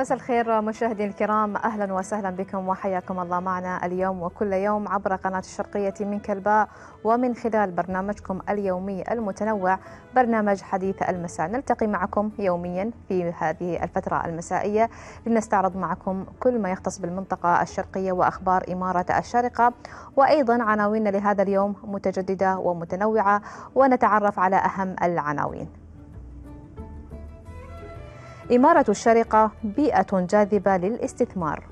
مساء الخير مشاهدينا الكرام اهلا وسهلا بكم وحياكم الله معنا اليوم وكل يوم عبر قناه الشرقيه من كلباء ومن خلال برنامجكم اليومي المتنوع برنامج حديث المساء نلتقي معكم يوميا في هذه الفتره المسائيه لنستعرض معكم كل ما يختص بالمنطقه الشرقيه واخبار اماره الشارقه وايضا عناويننا لهذا اليوم متجدده ومتنوعه ونتعرف على اهم العناوين إمارة الشارقة بيئة جاذبة للاستثمار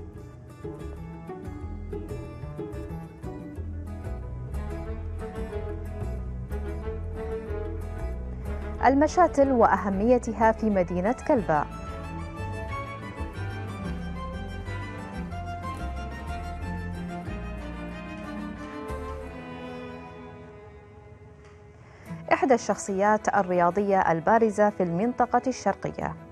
المشاتل وأهميتها في مدينة كلباء إحدى الشخصيات الرياضية البارزة في المنطقة الشرقية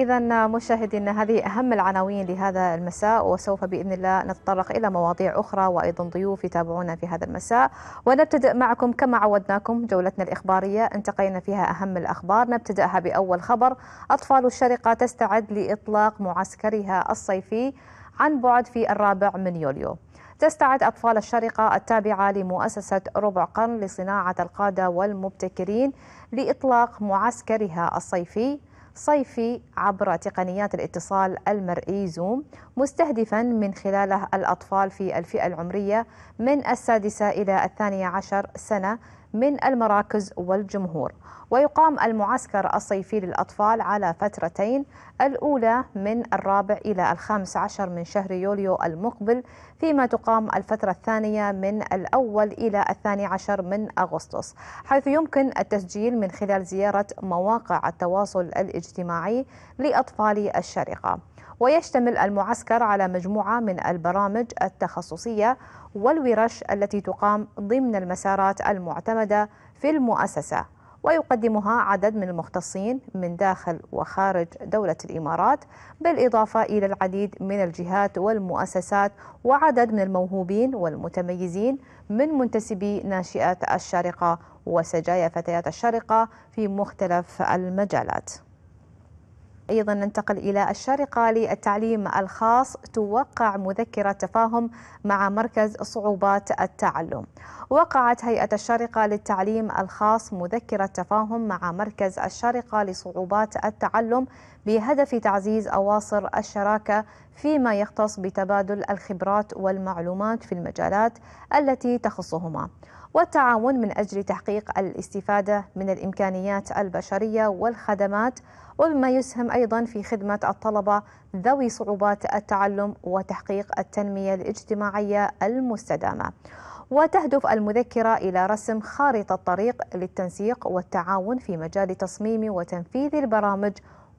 إذا مشاهدينا هذه أهم العناوين لهذا المساء وسوف بإذن الله نتطرق إلى مواضيع أخرى وأيضا ضيوف يتابعونا في هذا المساء ونبتدأ معكم كما عودناكم جولتنا الإخبارية انتقينا فيها أهم الأخبار نبتدأها بأول خبر أطفال الشرقة تستعد لإطلاق معسكرها الصيفي عن بعد في الرابع من يوليو تستعد أطفال الشرقة التابعة لمؤسسة ربع قرن لصناعة القادة والمبتكرين لإطلاق معسكرها الصيفي صيفي عبر تقنيات الاتصال المرئي زوم مستهدفا من خلاله الأطفال في الفئة العمرية من السادسة إلى الثانية عشر سنة من المراكز والجمهور ويقام المعسكر الصيفي للأطفال على فترتين الأولى من الرابع إلى الخامس عشر من شهر يوليو المقبل فيما تقام الفترة الثانية من الأول إلى الثاني عشر من أغسطس حيث يمكن التسجيل من خلال زيارة مواقع التواصل الاجتماعي لأطفال الشارقة ويشتمل المعسكر على مجموعة من البرامج التخصصية والورش التي تقام ضمن المسارات المعتمدة في المؤسسة ويقدمها عدد من المختصين من داخل وخارج دولة الإمارات بالإضافة إلى العديد من الجهات والمؤسسات وعدد من الموهوبين والمتميزين من منتسبي ناشئة الشارقة وسجايا فتيات الشارقة في مختلف المجالات أيضا ننتقل إلى الشارقة للتعليم الخاص توقع مذكرة تفاهم مع مركز صعوبات التعلم وقعت هيئة الشارقة للتعليم الخاص مذكرة تفاهم مع مركز الشارقة لصعوبات التعلم بهدف تعزيز أواصر الشراكة فيما يختص بتبادل الخبرات والمعلومات في المجالات التي تخصهما والتعاون من أجل تحقيق الاستفادة من الإمكانيات البشرية والخدمات ومما يسهم أيضا في خدمة الطلبة ذوي صعوبات التعلم وتحقيق التنمية الاجتماعية المستدامة وتهدف المذكرة إلى رسم خارطة طريق للتنسيق والتعاون في مجال تصميم وتنفيذ البرامج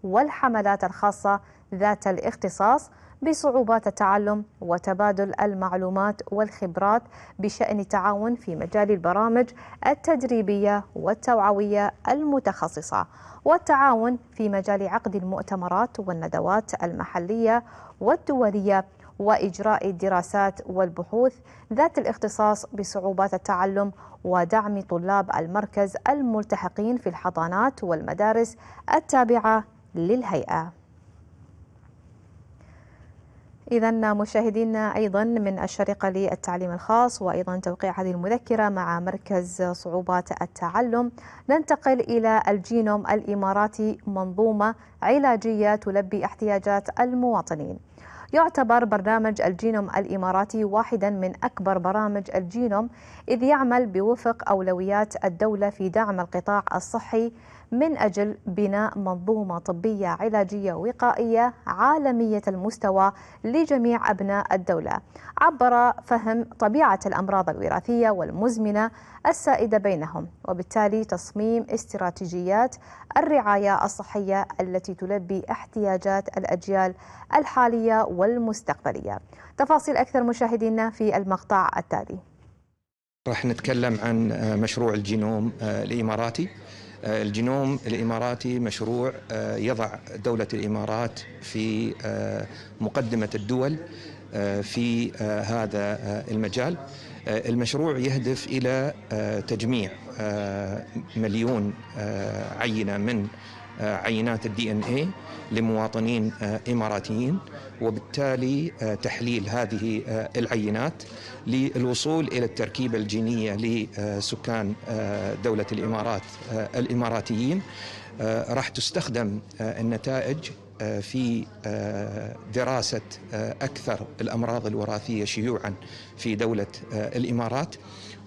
والحملات الخاصة ذات الاختصاص بصعوبات التعلم وتبادل المعلومات والخبرات بشأن التعاون في مجال البرامج التدريبية والتوعوية المتخصصة والتعاون في مجال عقد المؤتمرات والندوات المحلية والدولية واجراء الدراسات والبحوث ذات الاختصاص بصعوبات التعلم ودعم طلاب المركز الملتحقين في الحضانات والمدارس التابعه للهيئه إذا مشاهدينا أيضا من الشرقة للتعليم الخاص وأيضا توقيع هذه المذكرة مع مركز صعوبات التعلم ننتقل إلى الجينوم الإماراتي منظومة علاجية تلبي احتياجات المواطنين يعتبر برنامج الجينوم الإماراتي واحدا من أكبر برامج الجينوم إذ يعمل بوفق أولويات الدولة في دعم القطاع الصحي من أجل بناء منظومة طبية علاجية وقائية عالمية المستوى لجميع أبناء الدولة عبر فهم طبيعة الأمراض الوراثية والمزمنة السائدة بينهم وبالتالي تصميم استراتيجيات الرعاية الصحية التي تلبي احتياجات الأجيال الحالية والمستقبلية تفاصيل أكثر مشاهدينا في المقطع التالي راح نتكلم عن مشروع الجينوم آه، الإماراتي آه، الجينوم الاماراتي مشروع آه، يضع دوله الامارات في آه، مقدمه الدول في هذا المجال المشروع يهدف الى تجميع مليون عينه من آه، عينات الدي ان اي لمواطنين آه، اماراتيين وبالتالي آه، تحليل هذه العينات للوصول الى التركيبه الجينيه لسكان دوله الامارات الاماراتيين راح تستخدم النتائج في دراسه اكثر الامراض الوراثيه شيوعا في دوله الامارات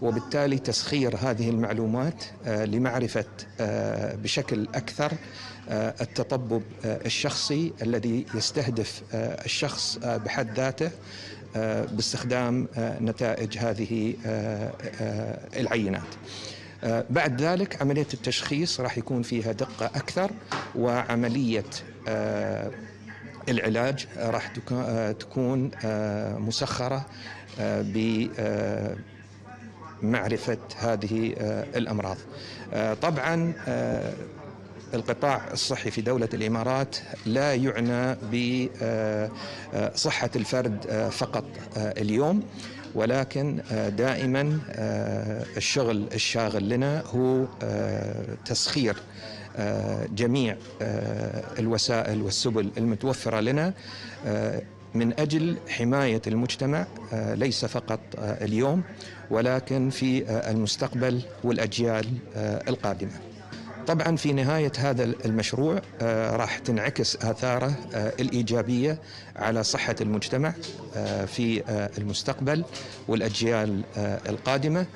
وبالتالي تسخير هذه المعلومات آه، لمعرفة آه، بشكل أكثر آه، التطبب الشخصي الذي يستهدف الشخص بحد ذاته باستخدام نتائج هذه العينات بعد ذلك عملية التشخيص راح يكون فيها دقة أكثر وعملية العلاج راح تكون مسخرة معرفة هذه آه، الأمراض آه، طبعا آه، القطاع الصحي في دولة الإمارات لا يعنى بصحة الفرد فقط اليوم ولكن دائما الشغل الشاغل لنا هو تسخير جميع الوسائل والسبل المتوفرة لنا من اجل حمايه المجتمع آه، ليس فقط آه، اليوم ولكن في آه، المستقبل والاجيال القادمه. طبعا في نهايه هذا المشروع راح تنعكس اثاره الايجابيه على صحه المجتمع في المستقبل والاجيال القادمه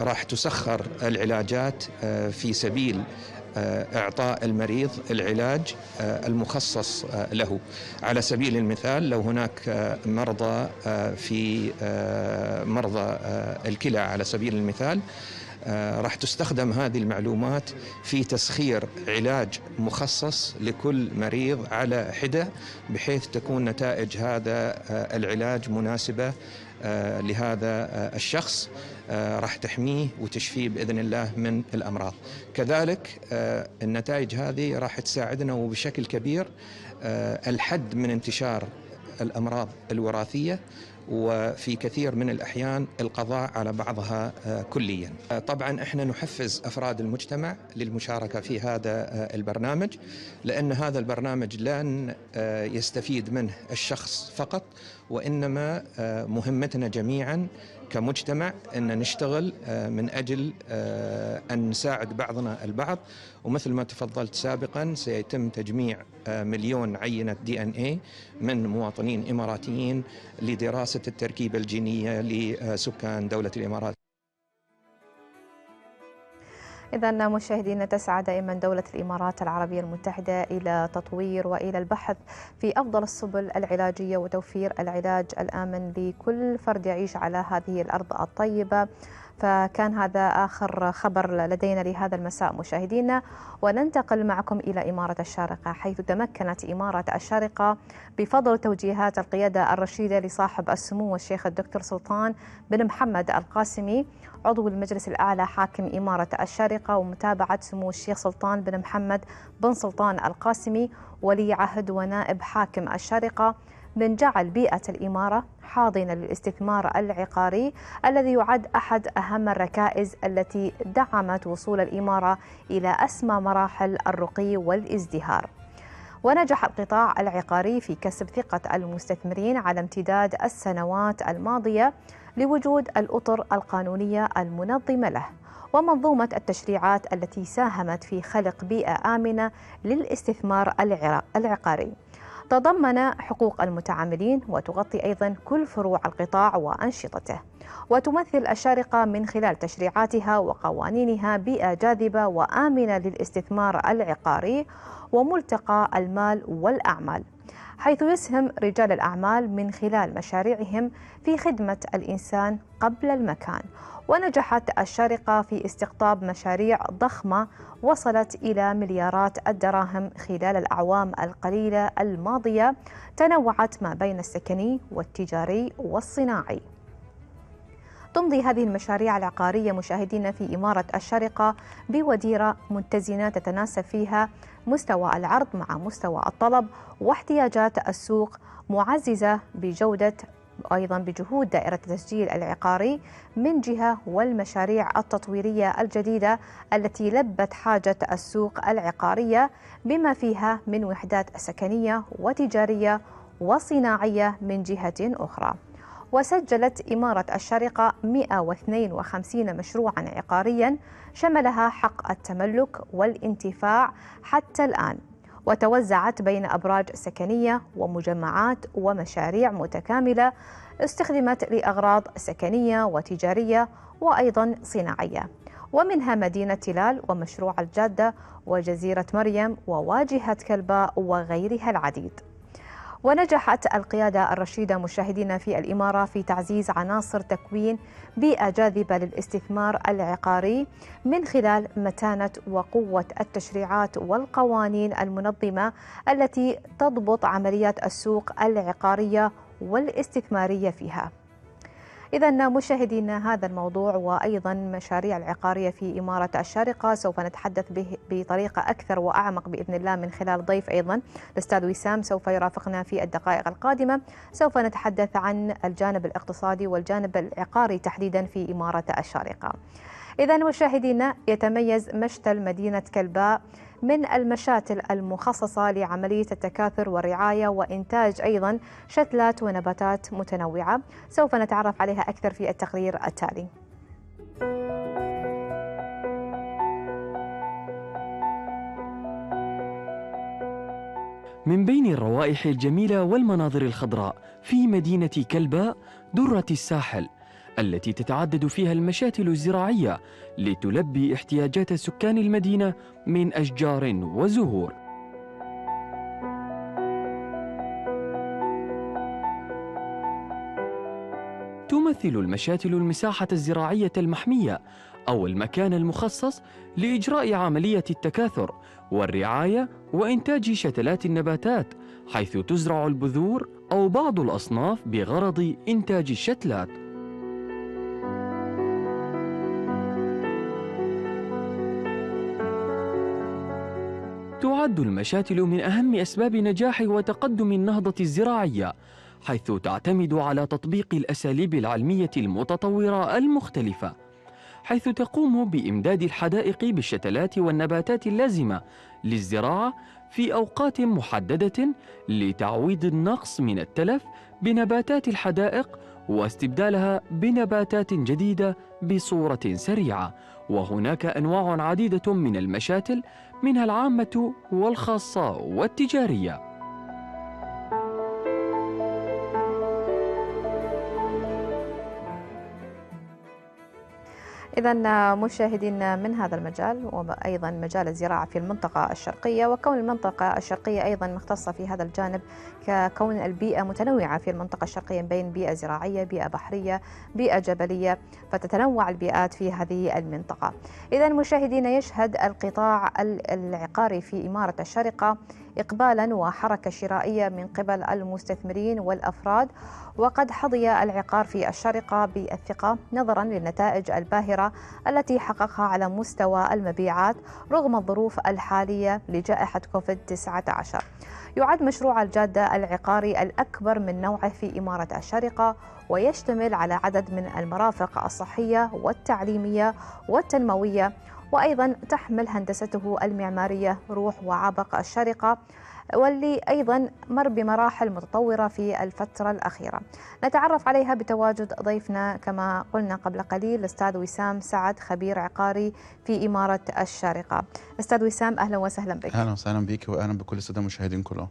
راح تسخر العلاجات في سبيل آه، اعطاء المريض العلاج آه، المخصص آه، له على سبيل المثال لو هناك مرضى في مرضى الكلى على سبيل المثال راح تستخدم هذه المعلومات في تسخير علاج مخصص لكل مريض على حده بحيث تكون نتائج هذا العلاج مناسبه آه، لهذا آه، الشخص آه، راح تحميه وتشفيه باذن الله من الامراض. كذلك النتائج هذه راح تساعدنا وبشكل كبير الحد من انتشار الامراض الوراثيه وفي كثير من الأحيان القضاء على بعضها آه، كليا آه، طبعا احنا نحفز أفراد المجتمع للمشاركة في هذا آه، البرنامج لأن هذا البرنامج لن يستفيد منه الشخص فقط وإنما مهمتنا جميعا كمجتمع ان نشتغل آه، من اجل آه، ان نساعد بعضنا البعض ومثل ما تفضلت سابقا سيتم تجميع آه، مليون عينه دي ان اي من مواطنين اماراتيين لدراسه التركيبه الجينيه لسكان دوله الامارات إذا مشاهدينا تسعى دائما دولة الإمارات العربية المتحدة إلى تطوير وإلى البحث في أفضل السبل العلاجية وتوفير العلاج الآمن لكل فرد يعيش على هذه الأرض الطيبة. فكان هذا آخر خبر لدينا لهذا المساء مشاهدينا وننتقل معكم إلى إمارة الشارقة حيث تمكنت إمارة الشارقة بفضل توجيهات القيادة الرشيدة لصاحب السمو الشيخ الدكتور سلطان بن محمد القاسمي عضو المجلس الأعلى حاكم إمارة الشارقة ومتابعة سمو الشيخ سلطان بن محمد بن سلطان القاسمي ولي عهد ونائب حاكم الشارقة من جعل بيئة الإمارة حاضنة للاستثمار العقاري الذي يعد أحد أهم الركائز التي دعمت وصول الإمارة إلى أسمى مراحل الرقي والازدهار ونجح القطاع العقاري في كسب ثقة المستثمرين على امتداد السنوات الماضية لوجود الأطر القانونية المنظمة له ومنظومة التشريعات التي ساهمت في خلق بيئة آمنة للاستثمار العقاري تضمن حقوق المتعاملين وتغطي أيضا كل فروع القطاع وأنشطته وتمثل الشارقة من خلال تشريعاتها وقوانينها بيئة جاذبة وآمنة للاستثمار العقاري وملتقى المال والأعمال حيث يسهم رجال الأعمال من خلال مشاريعهم في خدمة الإنسان قبل المكان ونجحت الشارقة في استقطاب مشاريع ضخمة وصلت إلى مليارات الدراهم خلال الأعوام القليلة الماضية تنوعت ما بين السكني والتجاري والصناعي تمضي هذه المشاريع العقارية مشاهدين في إمارة الشارقة بوديرة متزنة تتناسب فيها مستوى العرض مع مستوى الطلب واحتياجات السوق معززة بجودة أيضا بجهود دائرة التسجيل العقاري من جهة والمشاريع التطويرية الجديدة التي لبت حاجة السوق العقارية بما فيها من وحدات سكنية وتجارية وصناعية من جهة أخرى وسجلت إمارة الشارقة 152 مشروعا عقاريا شملها حق التملك والانتفاع حتى الآن وتوزعت بين أبراج سكنية ومجمعات ومشاريع متكاملة استخدمت لأغراض سكنية وتجارية وأيضا صناعية ومنها مدينة تلال ومشروع الجادة وجزيرة مريم وواجهة كلباء وغيرها العديد ونجحت القيادة الرشيدة مشاهدينا في الإمارة في تعزيز عناصر تكوين بيئة جاذبة للاستثمار العقاري من خلال متانة وقوة التشريعات والقوانين المنظمة التي تضبط عمليات السوق العقارية والاستثمارية فيها إذا مشاهدينا هذا الموضوع وأيضا مشاريع العقارية في إمارة الشارقة سوف نتحدث به بطريقة أكثر وأعمق بإذن الله من خلال ضيف أيضا الأستاذ وسام سوف يرافقنا في الدقائق القادمة سوف نتحدث عن الجانب الاقتصادي والجانب العقاري تحديدا في إمارة الشارقة إذا مشاهدينا يتميز مشتل مدينة كلباء من المشاتل المخصصة لعملية التكاثر والرعاية وإنتاج أيضا شتلات ونباتات متنوعة سوف نتعرف عليها أكثر في التقرير التالي من بين الروائح الجميلة والمناظر الخضراء في مدينة كلباء درة الساحل التي تتعدد فيها المشاتل الزراعية لتلبي احتياجات سكان المدينة من أشجار وزهور. تمثل المشاتل المساحة الزراعية المحمية أو المكان المخصص لإجراء عملية التكاثر والرعاية وإنتاج شتلات النباتات حيث تزرع البذور أو بعض الأصناف بغرض إنتاج الشتلات تعد المشاتل من أهم أسباب نجاح وتقدم النهضة الزراعية حيث تعتمد على تطبيق الأساليب العلمية المتطورة المختلفة حيث تقوم بإمداد الحدائق بالشتلات والنباتات اللازمة للزراعة في أوقات محددة لتعويض النقص من التلف بنباتات الحدائق واستبدالها بنباتات جديدة بصورة سريعة وهناك أنواع عديدة من المشاتل منها العامة والخاصة والتجارية إذا مشاهدين من هذا المجال وأيضا مجال الزراعة في المنطقة الشرقية وكون المنطقة الشرقية أيضا مختصة في هذا الجانب ككون البيئة متنوعة في المنطقة الشرقية بين بيئة زراعية بيئة بحرية بيئة جبلية فتتنوع البيئات في هذه المنطقة إذا مشاهدين يشهد القطاع العقاري في إمارة الشارقة إقبالا وحركة شرائية من قبل المستثمرين والأفراد وقد حظي العقار في الشارقة بالثقة نظرا للنتائج الباهرة التي حققها على مستوى المبيعات رغم الظروف الحالية لجائحة كوفيد 19 يعد مشروع الجادة العقاري الأكبر من نوعه في إمارة الشارقة ويشتمل على عدد من المرافق الصحية والتعليمية والتنموية وأيضا تحمل هندسته المعمارية روح وعبق الشارقة واللي أيضا مر بمراحل متطورة في الفترة الأخيرة نتعرف عليها بتواجد ضيفنا كما قلنا قبل قليل الأستاذ وسام سعد خبير عقاري في إمارة الشارقة أستاذ وسام أهلا وسهلا بك أهلا وسهلا بك وأهلا بكل السادة المشاهدين كلهم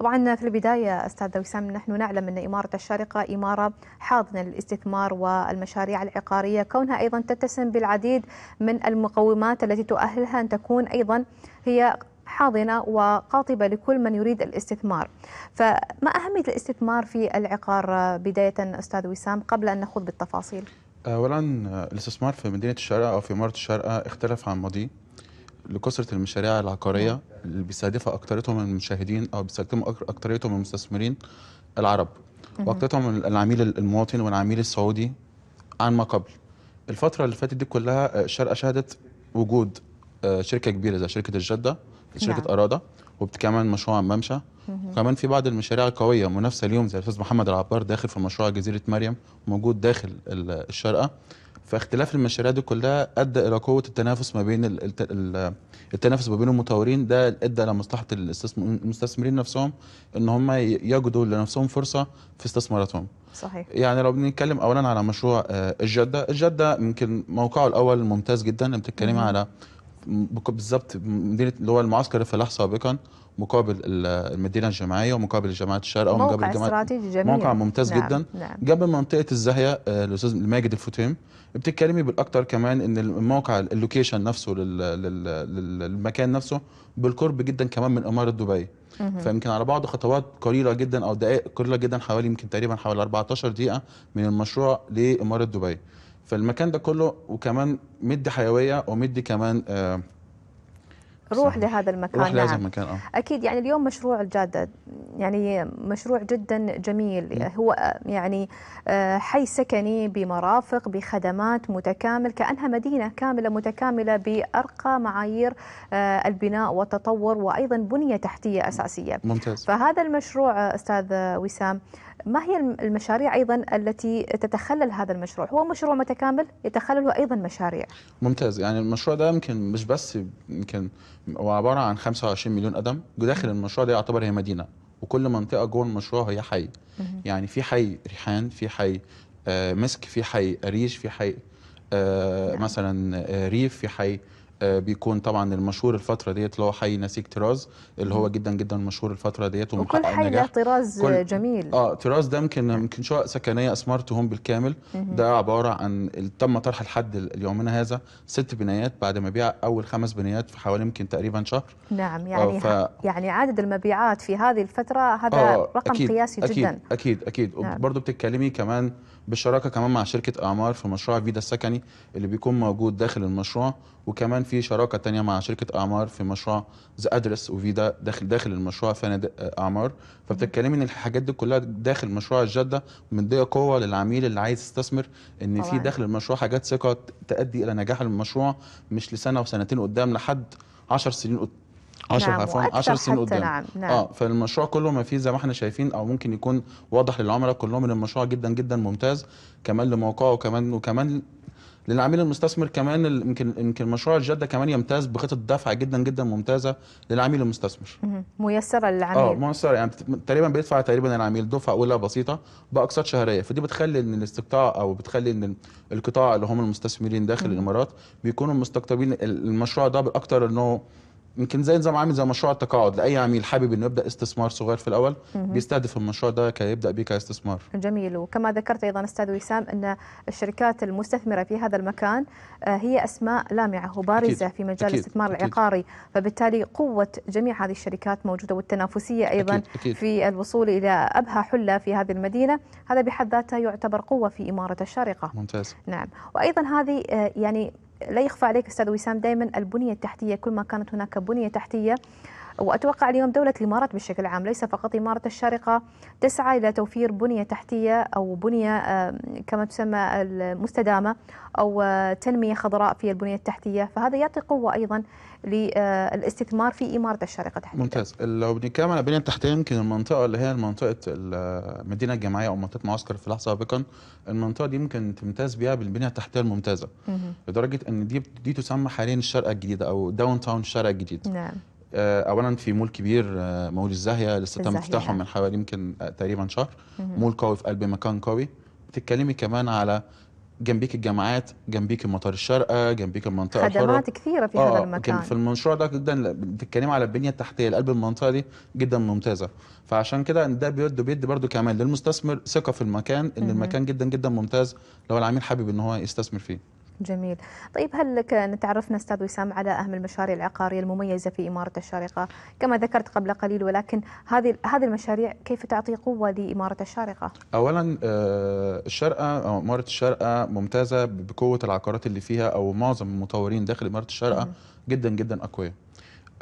طبعا في البداية أستاذ وسام نحن نعلم أن إمارة الشارقة إمارة حاضنة للاستثمار والمشاريع العقارية كونها أيضا تتسم بالعديد من المقومات التي تؤهلها أن تكون أيضا هي حاضنة وقاطبة لكل من يريد الاستثمار فما أهمية الاستثمار في العقار بداية أستاذ وسام قبل أن نخوض بالتفاصيل؟ اولا الاستثمار في مدينه الشارقه او في اماره الشارقه اختلف عن ماضيه لكثره المشاريع العقاريه اللي بيستهدفها اكثرتهم من المشاهدين او بيستخدموا اكثرتهم من المستثمرين العرب واكثرتهم من العميل المواطن والعميل السعودي عن ما قبل الفتره اللي فاتت دي كلها الشرق آه، شهدت وجود آه، شركه كبيره زي شركه الجده نعم. شركه نعم. اراده وكمان مشروع ممشى وكمان في بعض المشاريع القويه منافسه اليوم زي الاستاذ محمد العبار داخل في مشروع جزيره مريم موجود داخل الشرقه فاختلاف المشاريع دي كلها ادى الى قوه التنافس ما بين التنافس ما بين المطورين ده ادى الى مصلحه المستثمرين نفسهم ان هم يجدوا لنفسهم فرصه في استثماراتهم صحيح يعني لو بنتكلم اولا على مشروع آه، الجده الجده يمكن موقعه الاول ممتاز جدا بتتكلمي على بالظبط مدينه اللي هو المعسكر الفلاح سابقا مقابل المدينه الجامعيه ومقابل الجامعات الشارقه ومقابل الجامعات موقع ممتاز نعم جدا نعم. جنب منطقه الزاهيه آه، الاستاذ ماجد الفوتيم بتتكلمي بالاكثر كمان ان الموقع اللوكيشن نفسه للمكان نفسه بالقرب جدا كمان من اماره دبي فيمكن على بعض خطوات قليله جدا او دقائق قليله جدا حوالي يمكن تقريبا حوالي 14 دقيقه من المشروع لاماره دبي فالمكان ده كله وكمان مدي حيويه ومدي كمان آه روح صحيح. لهذا المكان روح نعم. لازم مكان آه. اكيد يعني اليوم مشروع الجاده يعني مشروع جدا جميل م. هو آه، يعني آه، حي سكني بمرافق بخدمات متكامل كانها مدينه كامله متكامله بارقى معايير آه، البناء والتطور وايضا بنيه تحتيه اساسيه ممتاز فهذا المشروع استاذ وسام ما هي المشاريع ايضا التي تتخلل هذا المشروع؟ هو مشروع متكامل يتخلله ايضا مشاريع. ممتاز يعني المشروع ده يمكن مش بس يمكن هو عباره عن 25 مليون قدم داخل المشروع ده يعتبر هي مدينه وكل منطقه جوه المشروع هي حي. يعني في حي ريحان، في حي آه، مسك، في حي قريش، في حي آه، نعم. مثلا آه، ريف، في حي آه، بيكون طبعا المشهور الفتره ديت اللي هو حي نسيج طراز اللي هو جدا جدا مشهور الفتره ديت ومحقق حي نجاح كل حي طراز كل... جميل اه طراز ده يمكن يمكن شقق سكنيه اسمارت هوم بالكامل ده عباره عن تم طرح لحد اليومنا هذا ست بنايات بعد مبيع اول خمس بنايات في حوالي يمكن تقريبا شهر نعم آه، يعني آه ف... يعني عدد المبيعات في هذه الفتره هذا آه رقم أكيد قياسي أكيد جدا اكيد اكيد نعم. وبرضه بتتكلمي كمان بالشراكه كمان مع شركه اعمار في مشروع فيدا السكني اللي بيكون موجود داخل المشروع وكمان في شراكه تانية مع شركه اعمار في مشروع ذا ادرس وفيدا داخل داخل المشروع فنادق اعمار فبتتكلمي ان الحاجات دي كلها داخل مشروع الجده مديه قوه للعميل اللي عايز يستثمر ان في داخل المشروع حاجات ثقه تؤدي الى نجاح المشروع مش لسنه وسنتين قدام لحد 10 سنين 10 نعم عفوا 10 سنين قدام نعم. نعم. اه فالمشروع كله ما فيه زي ما احنا شايفين او ممكن يكون واضح للعملاء كلهم ان المشروع جدا جدا ممتاز كمان لموقعه وكمان وكمان للعميل المستثمر كمان يمكن يمكن مشروع الجده كمان يمتاز بخطه دفع جدا جدا ممتازه للعميل المستثمر ميسره للعميل اه ميسره يعني تقريبا بيدفع تقريبا العميل دفعه اولى بسيطه باقساط شهريه فدي بتخلي ان الاستقطاع او بتخلي ان القطاع اللي هم المستثمرين داخل الامارات بيكونوا مستقطبين المشروع ده باكثر انه يمكن زي نظام عامل زي مشروع التقاعد لاي عميل حابب انه يبدا استثمار صغير في الاول بيستهدف المشروع ده كيبدا بيه كاستثمار. جميل وكما ذكرت ايضا استاذ وسام ان الشركات المستثمره في هذا المكان آه، هي اسماء لامعه وبارزه أكيد. في مجال أكيد. الاستثمار أكيد. العقاري، فبالتالي قوه جميع هذه الشركات موجوده والتنافسيه ايضا أكيد. أكيد. في الوصول الى ابهى حله في هذه المدينه، هذا بحد ذاته يعتبر قوه في اماره الشارقه. ممتاز. نعم، وايضا هذه آه، يعني لا يخفى عليك استاذ وسام دائما البنيه التحتيه كل ما كانت هناك بنيه تحتيه واتوقع اليوم دوله الامارات بشكل عام ليس فقط اماره الشارقه تسعى الى توفير بنيه تحتيه او بنيه كما تسمى المستدامه او آه، تنميه خضراء في البنيه التحتيه فهذا يعطي قوه ايضا للاستثمار في إمارة الشارقة تحديدا ممتاز لو بنتكلم على البنية التحتية يمكن المنطقة اللي هي منطقة المدينة الجامعية أو منطقة معسكر الفلاح سابقا المنطقة دي يمكن تمتاز بها بالبنية التحتية الممتازة مم. لدرجة أن دي دي تسمى حاليا الشارقة الجديدة أو داون تاون الشارقة الجديد نعم آه، اولا في مول كبير آه، مول الزاهيه لسه تم افتتاحه من حوالي يمكن آه، تقريبا شهر مول قوي في قلب مكان قوي بتتكلمي كمان على جنبيك الجامعات جنبيك مطار الشارقه جنبيك المنطقه الحره خدمات كثيره في آه هذا المكان في المشروع ده جدا بتتكلمي على البنيه التحتيه لقلب المنطقه دي جدا ممتازه فعشان كده ده بيد بيد برضو كمان للمستثمر ثقه في المكان ان المكان جدا جدا ممتاز لو العميل حابب ان هو يستثمر فيه جميل طيب هل لك نتعرفنا أستاذ وسام على أهم المشاريع العقارية المميزة في إمارة الشارقة كما ذكرت قبل قليل ولكن هذه هذه المشاريع كيف تعطي قوة لإمارة الشارقة؟ أولا آه، الشارقة أو إمارة الشارقة ممتازة بقوة العقارات اللي فيها أو معظم المطورين داخل إمارة الشارقة جدا جدا أقوياء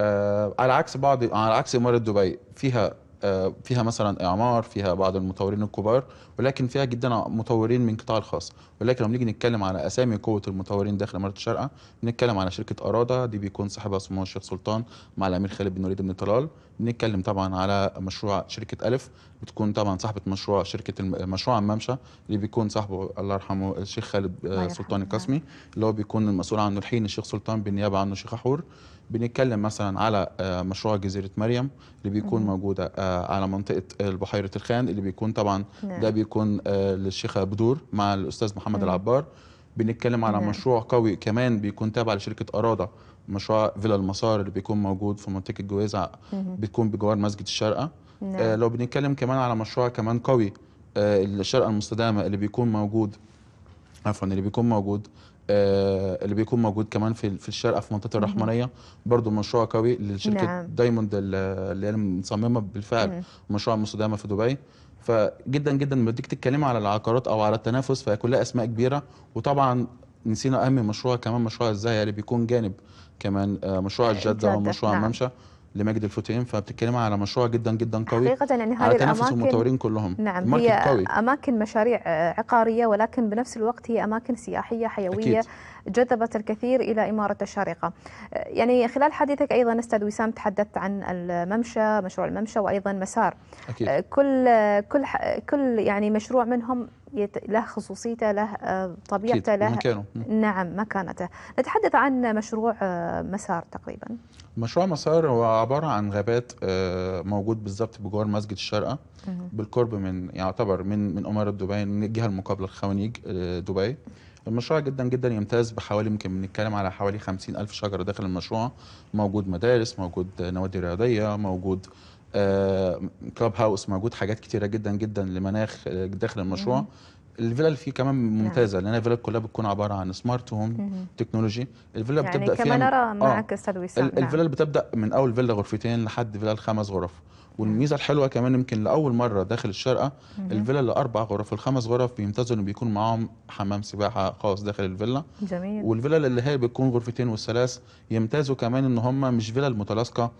آه، على عكس بعض على عكس إمارة دبي فيها آه، فيها مثلا اعمار فيها بعض المطورين الكبار ولكن فيها جدا مطورين من قطاع الخاص ولكن لما نيجي نتكلم على اسامي قوه المطورين داخل اماره الشارقه بنتكلم على شركه اراده دي بيكون صاحبها سمو الشيخ سلطان مع الامير خالد بن وليد بن طلال بنتكلم طبعا على مشروع شركه الف بتكون طبعا صاحبه مشروع شركه مشروع ممشى اللي بيكون صاحبه الله يرحمه الشيخ خالد آه، سلطان القاسمي اللي هو بيكون المسؤول عنه الحين الشيخ سلطان بالنيابه عنه الشيخ حور بنتكلم مثلا على آه، مشروع جزيره مريم اللي بيكون موجوده آه، على منطقه آه، البحيرة الخان اللي بيكون طبعا نعم. ده بيكون للشيخ بدور مع الاستاذ محمد نعم. العبار بنتكلم على نعم. مشروع قوي كمان بيكون تابع لشركه اراده مشروع فيلا المسار اللي بيكون موجود في منطقه الجويزع بيكون بجوار مسجد الشارقه لو بنتكلم كمان على مشروع كمان قوي الشرقة الشارقه المستدامه اللي بيكون موجود عفوا اللي بيكون موجود آه، اللي بيكون موجود كمان في في الشارقه في منطقه الرحمانيه برضو مشروع قوي لشركه نعم. دايموند اللي هي مصممه بالفعل مشروع المستدامه في دبي فجدا جدا لما تيجي تتكلمي على العقارات او على التنافس فهي كلها اسماء كبيره وطبعا نسينا اهم مشروع كمان مشروع الزاهيه اللي بيكون جانب كمان آه، مشروع الجده ومشروع نعم. الممشى لمجد الفتيان فبتتكلم على مشروع جدا جدا قوي حقيقه يعني هذه على تنافس المطورين كلهم نعم هي قوي. اماكن مشاريع آه، عقاريه ولكن بنفس الوقت هي اماكن سياحيه حيويه أكيد. جذبت الكثير إلى إمارة الشارقة آه، يعني خلال حديثك أيضا أستاذ وسام تحدثت عن الممشى مشروع الممشى وأيضا مسار أكيد. آه، كل كل كل يعني مشروع منهم له خصوصيته له آه، طبيعته له مكانه. نعم مكانته نتحدث عن مشروع مسار تقريبا مشروع مسار هو عبارة عن غابات موجود بالضبط بجوار مسجد الشارقة بالقرب من يعتبر من من أمارة دبي من الجهة المقابلة الخوانيج دبي المشروع جدا جدا يمتاز بحوالي يمكن بنتكلم على حوالي 50 ألف شجرة داخل المشروع موجود مدارس موجود نوادي رياضية موجود كلاب آه، هاوس موجود حاجات كتيرة جدا جدا لمناخ آه، داخل المشروع الفيلل الفيلا اللي فيه كمان نعم. ممتازه لان الفيلا كلها بتكون عباره عن سمارت هوم تكنولوجي الفيلا يعني بتبدا فيها يعني كمان ارى آه. معاك استاذ وسام الفيلا اللي بتبدا من اول فيلا غرفتين لحد فيلا خمس غرف والميزه الحلوه كمان يمكن لاول مره داخل الشارقه الفيلا الاربع غرف الخمس غرف بيمتازوا ان بيكون معاهم حمام سباحه خاص داخل الفيلا جميل والفيلا اللي هي بتكون غرفتين والثلاث يمتازوا كمان ان هم مش فيلا متلاصقه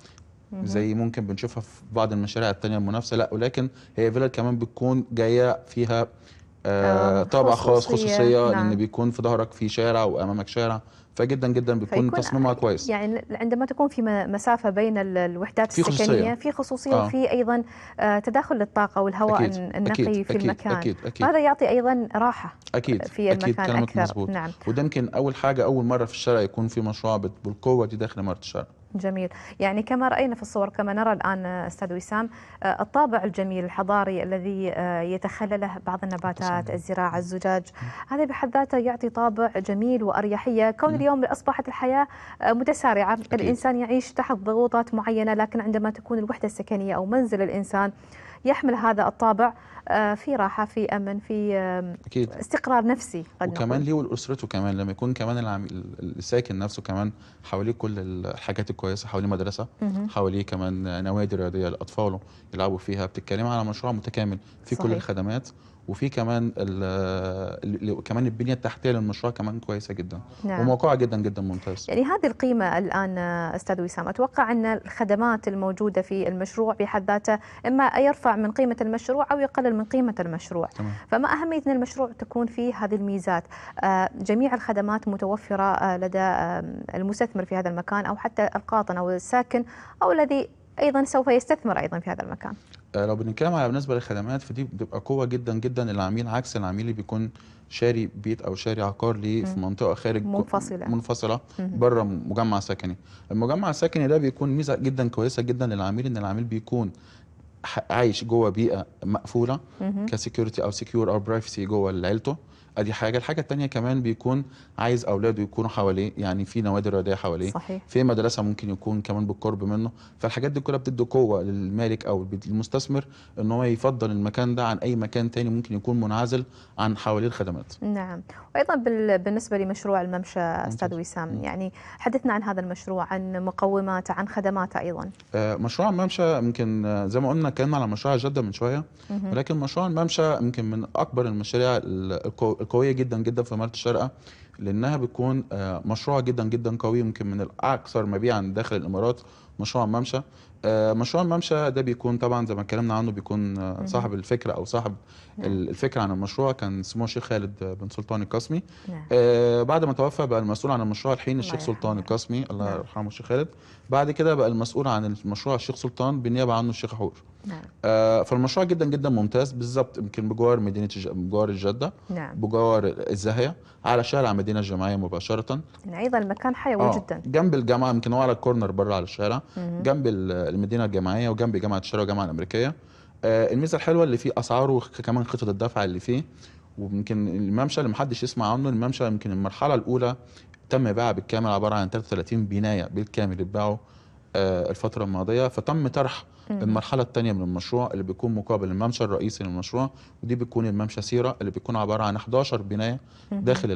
زي ممكن بنشوفها في بعض المشاريع التانية المنافسه لا ولكن هي فيلا كمان بتكون جايه فيها آه, آه، طابع خاص خصوصيه نعم. لان بيكون في ظهرك في شارع وامامك شارع فجدا جدا بيكون تصميمها كويس يعني عندما تكون في مسافه بين الوحدات في السكنيه في خصوصيه آه. وفي ايضا آه، تداخل للطاقه والهواء أكيد. النقي أكيد. في أكيد. المكان أكيد. أكيد. هذا يعطي ايضا راحه أكيد. في أكيد. المكان اكثر مزبوط. نعم وده يمكن اول حاجه اول مره في الشارع يكون في مشروع بالقوه دي داخل اماره الشارع جميل يعني كما رأينا في الصور كما نرى الآن أستاذ وسام آه، الطابع الجميل الحضاري الذي آه، يتخلله بعض النباتات الزراعة الزجاج هذا بحد ذاته يعطي طابع جميل وأريحية كون اليوم أصبحت الحياة آه، متسارعة الإنسان يعيش تحت ضغوطات معينة لكن عندما تكون الوحدة السكنية أو منزل الإنسان يحمل هذا الطابع آه، في راحه في امن في أكيد. استقرار نفسي قد وكمان ليه ولاسرته كمان لما يكون كمان العميل الساكن نفسه كمان حواليه كل الحاجات الكويسه حواليه مدرسه حواليه كمان نوادي رياضيه لاطفاله يلعبوا فيها بتتكلم على مشروع متكامل في صحيح. كل الخدمات وفي كمان كمان البنيه التحتيه للمشروع كمان كويسه جدا نعم. وموقعه جدا جدا ممتاز يعني هذه القيمه الان استاذ وسام اتوقع ان الخدمات الموجوده في المشروع بحد ذاته اما يرفع من قيمه المشروع او يقلل من قيمه المشروع تمام. فما اهميه ان المشروع تكون فيه هذه الميزات آه، جميع الخدمات متوفره آه، لدى المستثمر في هذا المكان او حتى القاطن او الساكن او الذي ايضا سوف يستثمر ايضا في هذا المكان آه، لو بنتكلم على بالنسبه للخدمات فدي بتبقى قوه جدا جدا للعميل عكس العميل اللي بيكون شاري بيت او شاري عقار ليه في منطقه خارج منفصله منفصله بره مجمع سكني المجمع السكني ده بيكون ميزه جدا كويسه جدا للعميل ان العميل بيكون عايش جوه بيئه مقفوله كسكيورتي او سكيور او برايفسي جوه لعيلته ادي حاجه الحاجه الثانيه كمان بيكون عايز اولاده يكونوا حواليه يعني في نوادي رياضيه حواليه صحيح. في مدرسه ممكن يكون كمان بالقرب منه فالحاجات دي كلها بتدي قوه للمالك او المستثمر ان هو يفضل المكان ده عن اي مكان ثاني ممكن يكون منعزل عن حواليه الخدمات نعم وايضا بالنسبه لمشروع الممشى استاذ وسام يعني حدثنا عن هذا المشروع عن مقوماته عن خدماته ايضا آه، مشروع الممشى يمكن آه، زي ما قلنا اتكلمنا على مشروع جده من شويه ولكن مشروع الممشى يمكن من اكبر المشاريع قويه جدا جدا في مالت الشارقه لانها بتكون آه، مشروع جدا جدا قوي يمكن من الاكثر مبيعا داخل الامارات مشروع ممشى آه، مشروع الممشى ده بيكون طبعا زي ما اتكلمنا عنه بيكون آه، صاحب الفكره او صاحب نعم. الفكره عن المشروع كان سمو الشيخ خالد بن سلطان القاسمي نعم. آه، بعد ما توفى بقى المسؤول عن المشروع الحين الشيخ سلطان القاسمي الله نعم. يرحمه الشيخ خالد بعد كده بقى المسؤول عن المشروع الشيخ سلطان بالنيابه عنه الشيخ حور نعم. آه فالمشروع جدا جدا ممتاز بالظبط يمكن بجوار مدينه بجوار الجده نعم. بجوار الزاهيه على شارع المدينه الجامعيه مباشره يعني ايضا المكان حيوي آه. جدا جنب الجامعه يمكن هو على الكورنر بره على الشارع مم. جنب المدينه الجامعيه وجنب جامعه الشارع والجامعه الامريكيه آه، الميزه الحلوه اللي فيه اسعاره وكمان خطه الدفع اللي فيه ويمكن الممشى اللي محدش يسمع عنه الممشى يمكن المرحله الاولى تم بيعها بالكامل عباره عن 33 بنايه بالكامل اتباعوا آه، الفتره الماضيه فتم طرح المرحله الثانيه من المشروع اللي بيكون مقابل الممشى الرئيسي للمشروع ودي بتكون الممشى سيره اللي بيكون عباره عن 11 بنايه داخل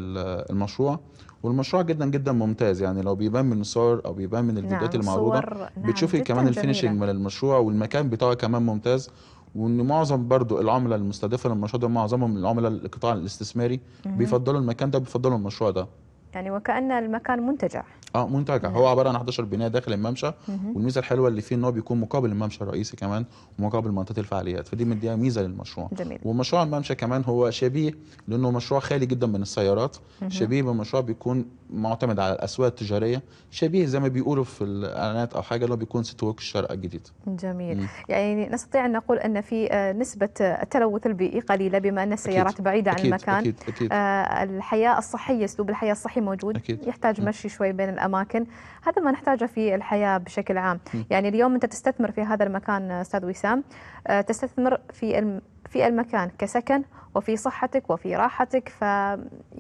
المشروع والمشروع جدا جدا ممتاز يعني لو بيبان من الصور او بيبان من الفيديوهات نعم المعروضه نعم بتشوفي كمان الفينشنج من المشروع والمكان بتاعه كمان ممتاز وان معظم برضو العملاء المستهدفه للمشروع ده معظمهم العملاء القطاع الاستثماري بيفضلوا المكان ده بيفضلوا المشروع ده يعني وكان المكان منتجع اه منتجع هو عباره عن 11 بنايه داخل الممشى والميزه الحلوه اللي فيه ان هو بيكون مقابل الممشى الرئيسي كمان ومقابل منطقه الفعاليات فدي مديها ميزه للمشروع جميل. ومشروع الممشى كمان هو شبيه لانه مشروع خالي جدا من السيارات شبيه بمشروع بيكون معتمد على الاسواق التجاريه شبيه زي ما بيقولوا في الاعلانات او حاجه اللي هو بيكون ستوك ووك الشارقه الجديد جميل مم. يعني نستطيع ان نقول ان في آه، نسبه آه، التلوث البيئي قليله بما ان السيارات أكيد. بعيده عن المكان أكيد. أكيد. آه الحياه الصحيه اسلوب الحياه الصحي موجود أكيد. يحتاج مشي شوي بين الاماكن هذا ما نحتاجه في الحياه بشكل عام يعني اليوم انت تستثمر في هذا المكان استاذ وسام آه، تستثمر في في المكان كسكن وفي صحتك وفي راحتك ف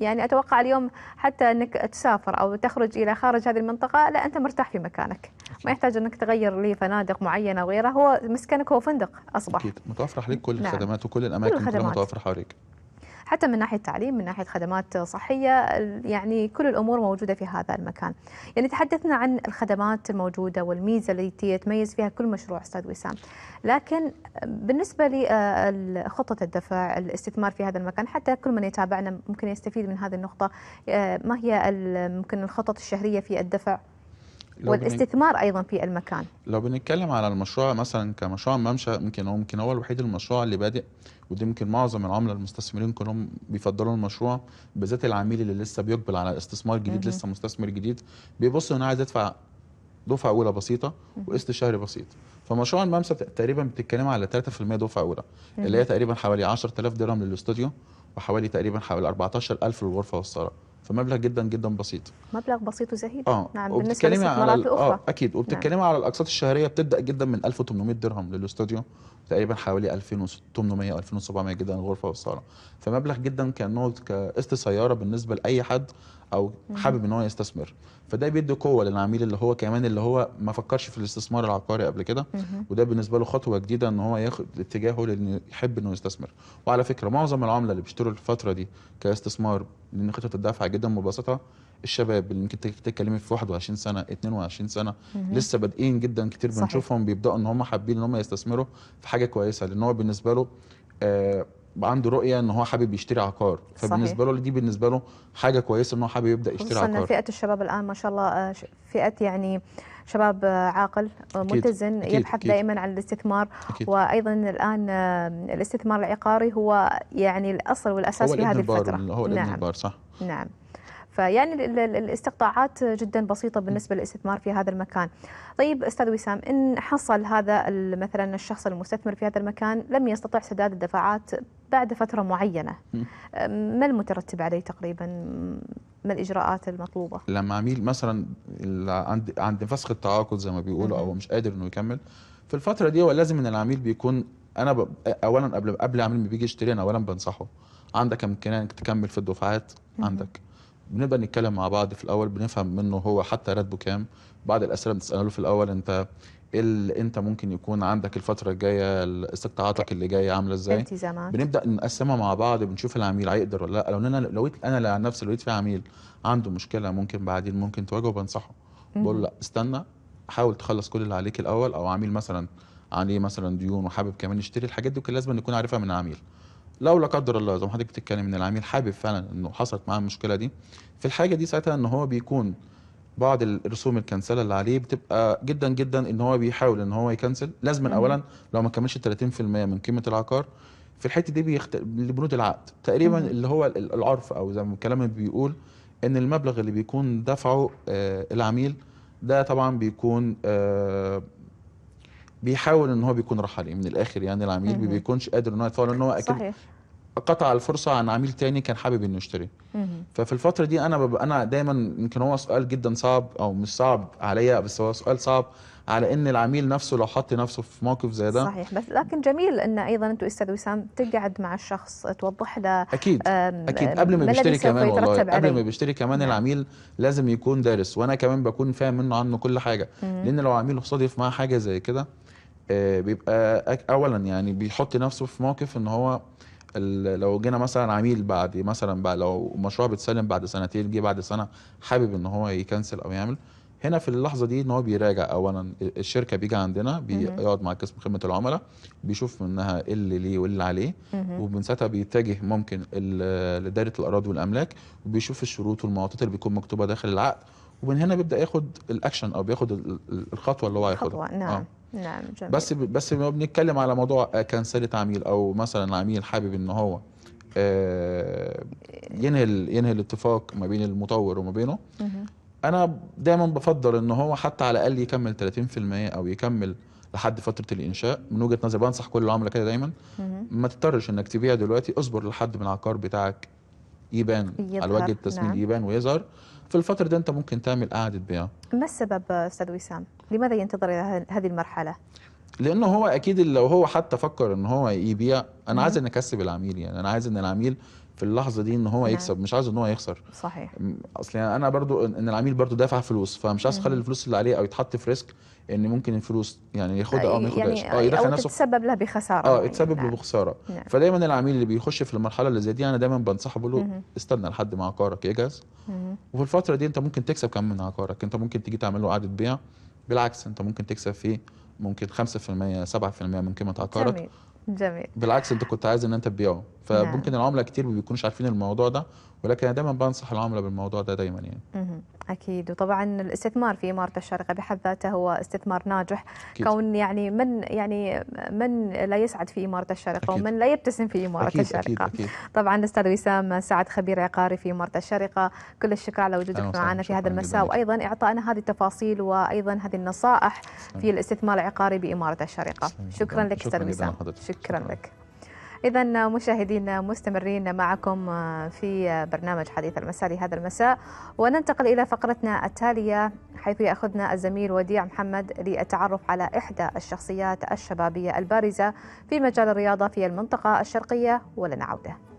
يعني اتوقع اليوم حتى انك تسافر او تخرج الى خارج هذه المنطقه لا انت مرتاح في مكانك ما يحتاج انك تغير لفنادق معينه وغيرها هو مسكنك هو فندق اصبح اكيد متوفر حواليك كل نعم. الخدمات وكل الاماكن كل الخدمات. متوفره حواليك حتى من ناحيه تعليم من ناحيه خدمات صحيه يعني كل الامور موجوده في هذا المكان يعني تحدثنا عن الخدمات الموجوده والميزه التي يتميز فيها كل مشروع استاذ وسام لكن بالنسبه لخطه آه، الدفع الاستثمار في هذا المكان حتى كل من يتابعنا ممكن يستفيد من هذه النقطه آه، ما هي ممكن الخطط الشهريه في الدفع والاستثمار بن... ايضا في المكان لو بنتكلم على المشروع مثلا كمشروع ممشى يمكن هو يمكن هو الوحيد المشروع اللي بادئ ودي يمكن معظم العملاء المستثمرين كلهم بيفضلوا المشروع بالذات العميل اللي لسه بيقبل على استثمار جديد لسه مستثمر جديد بيبص انه عايز يدفع دفعه اولى بسيطه وقسط شهري بسيط فمشروع الممسى تقريبا بتتكلم على 3% دفعه اولى اللي هي تقريبا حوالي 10000 درهم للاستوديو وحوالي تقريبا حوالي 14000 للغرفه والصاله فمبلغ جدا جدا بسيط مبلغ بسيط وزهيد اه نعم وبتتكلمي على الاخرى اه اكيد وبتتكلمي نعم. على الاقساط الشهريه بتبدا جدا من 1800 درهم للاستوديو تقريبا حوالي 2800 او 2700 جدا الغرفه والصاله فمبلغ جدا كانه كقسط سياره بالنسبه لاي حد او حابب ان هو يستثمر فده بيدي قوه للعميل اللي هو كمان اللي هو ما فكرش في الاستثمار العقاري قبل كده وده بالنسبه له خطوه جديده ان هو ياخد اتجاهه لانه يحب انه يستثمر وعلى فكره معظم العملاء اللي بيشتروا الفتره دي كاستثمار لان خطه الدفع جدا مبسطه الشباب اللي ممكن تتكلمي في 21 سنه 22 سنه مم. لسه بادئين جدا كتير صحيح. بنشوفهم بيبداوا ان هم حابين ان هم يستثمروا في حاجه كويسه لان هو بالنسبه له آه عنده رؤيه ان هو حابب يشتري عقار فبالنسبه له دي بالنسبه له حاجه كويسه ان هو حابب يبدا يشتري عقار خصوصا فئه الشباب الان ما شاء الله آه، فئه يعني شباب آه، عاقل آه، متزن أكيد. يبحث أكيد. دائما عن الاستثمار أكيد. وايضا الان الاستثمار العقاري هو يعني الاصل والاساس في هذه الفتره هو الابن نعم. البار صح نعم فيعني الاستقطاعات جدا بسيطه بالنسبه للاستثمار في هذا المكان. طيب استاذ وسام ان حصل هذا مثلا الشخص المستثمر في هذا المكان لم يستطع سداد الدفعات بعد فترة معينة ما المترتب عليه تقريبا ما الإجراءات المطلوبة لما عميل مثلا عند عند فسخ التعاقد زي ما بيقولوا أو مش قادر إنه يكمل في الفترة دي هو لازم إن العميل بيكون أنا ب... أولا قبل قبل العميل ما بيجي يشتري أنا أولا بنصحه عندك إمكانية إنك تكمل في الدفعات عندك بنبقى نتكلم مع بعض في الاول بنفهم منه هو حتى راتبه كام بعض الاسئله بتساله في الاول انت اللي انت ممكن يكون عندك الفتره الجايه استقطاعاتك اللي جايه عامله ازاي بنبدا نقسمها مع بعض بنشوف العميل هيقدر ولا لا لو انا لو انا عن نفسي لقيت في عميل عنده مشكله ممكن بعدين ممكن تواجهه بنصحه بقول لا استنى حاول تخلص كل اللي عليك الاول او عميل مثلا عليه مثلا ديون وحابب كمان يشتري الحاجات دي وكان لازم نكون عارفها من العميل لو لا قدر الله زي ما حضرتك بتتكلم ان العميل حابب فعلا انه حصلت معاه المشكله دي في الحاجه دي ساعتها ان هو بيكون بعض الرسوم الكنسله اللي عليه بتبقى جدا جدا ان هو بيحاول ان هو يكنسل لازما اولا لو ما كملش 30% من قيمه العقار في الحته دي بيخت... لبنود العقد تقريبا اللي هو العرف او زي ما الكلام بيقول ان المبلغ اللي بيكون دفعه آه العميل ده طبعا بيكون آه بيحاول ان هو بيكون راح عليه من الاخر يعني العميل ما بيكونش قادر ان هو يدفع لان هو اكيد صحيح. قطع الفرصه عن عميل تاني كان حابب انه يشتري ففي الفتره دي انا ببقى انا دايما يمكن هو سؤال جدا صعب او مش صعب عليا بس هو سؤال صعب على ان العميل نفسه لو حط نفسه في موقف زي ده صحيح بس لكن جميل ان ايضا انت استاذ وسام تقعد مع الشخص توضح له اكيد اكيد قبل ما بيشتري كمان والله قبل ما بيشتري كمان نعم. العميل لازم يكون دارس وانا كمان بكون فاهم منه عنه كل حاجه مم. لان لو عميل صادف معاه حاجه زي كده آه، بيبقى اولا يعني بيحط نفسه في موقف ان هو لو جينا مثلا عميل بعد مثلا بقى لو مشروع بيتسلم بعد سنتين جه بعد سنه حابب ان هو يكنسل او يعمل هنا في اللحظه دي ان هو بيراجع اولا الشركه بيجي عندنا بيقعد مع قسم خدمه العملاء بيشوف منها ايه اللي ليه واللي عليه ومن ساعتها بيتجه ممكن لدائره الاراضي والاملاك وبيشوف الشروط والمواطات اللي بيكون مكتوبه داخل العقد ومن هنا بيبدا ياخد الاكشن او بياخد الخطوه اللي هو هياخدها نعم آه. نعم جميل. بس بس لما بنتكلم على موضوع كنسله آه، عميل او مثلا عميل حابب ان هو آه، ينهي ينهي الاتفاق ما بين المطور وما بينه انا دايما بفضل ان هو حتى على الاقل يكمل 30% او يكمل لحد فتره الانشاء من وجهه نظري بنصح كل العملاء كده دايما ما تضطرش انك تبيع دلوقتي اصبر لحد ما العقار بتاعك يبان على وجه التسميد نعم. يبان ويظهر في الفترة دي أنت ممكن تعمل قعدة بيع ما السبب أستاذ وسام؟ لماذا ينتظر إلى هذه المرحلة؟ لانه هو اكيد لو هو حتى فكر ان هو يبيع انا عايز ان اكسب العميل يعني انا عايز ان العميل في اللحظه دي ان هو نعم. يكسب مش عايز ان هو يخسر صحيح اصل يعني انا برضو ان العميل برضو دافع فلوس فمش عايز اخلي الفلوس اللي عليه او يتحط في ريسك ان ممكن الفلوس يعني ياخدها او ما ياخدهاش يعني اه يدخل نفسه تتسبب له بخساره اه يعني. يتسبب يعني له نعم. بخساره نعم. فدايما العميل اللي بيخش في المرحله اللي زي دي انا دايما بنصحه بقول له استنى لحد ما عقارك يجهز وفي الفتره دي انت ممكن تكسب كم من عقارك انت ممكن تيجي تعمل له اعاده بيع بالعكس انت ممكن تكسب فيه ممكن 5% 7% من قيمه عقارك جميل جميل بالعكس انت كنت عايز ان انت تبيعه فممكن نعم. العملاء كتير ما بيكونوش عارفين الموضوع ده ولكن انا دايما بنصح العملاء بالموضوع ده دايما يعني اكيد وطبعا الاستثمار في اماره الشارقه بحد ذاته هو استثمار ناجح أكيد. كون يعني من يعني من لا يسعد في اماره الشارقه أكيد. ومن لا يبتسم في اماره أكيد الشارقه أكيد أكيد. طبعا الاستاذ وسام سعد خبير عقاري في اماره الشارقه كل الشكر على وجودك معنا في هذا المساء وايضا اعطائنا هذه التفاصيل وايضا هذه النصائح في الاستثمار العقاري باماره الشارقه شكرا لك استاذ وسام شكرا لك إذا مشاهدينا مستمرين معكم آه، في آه، برنامج حديث المساء لهذا المساء وننتقل إلى فقرتنا التالية حيث يأخذنا الزميل وديع محمد للتعرف على إحدى الشخصيات الشبابية البارزة في مجال الرياضة في المنطقة الشرقية ولنا عوده.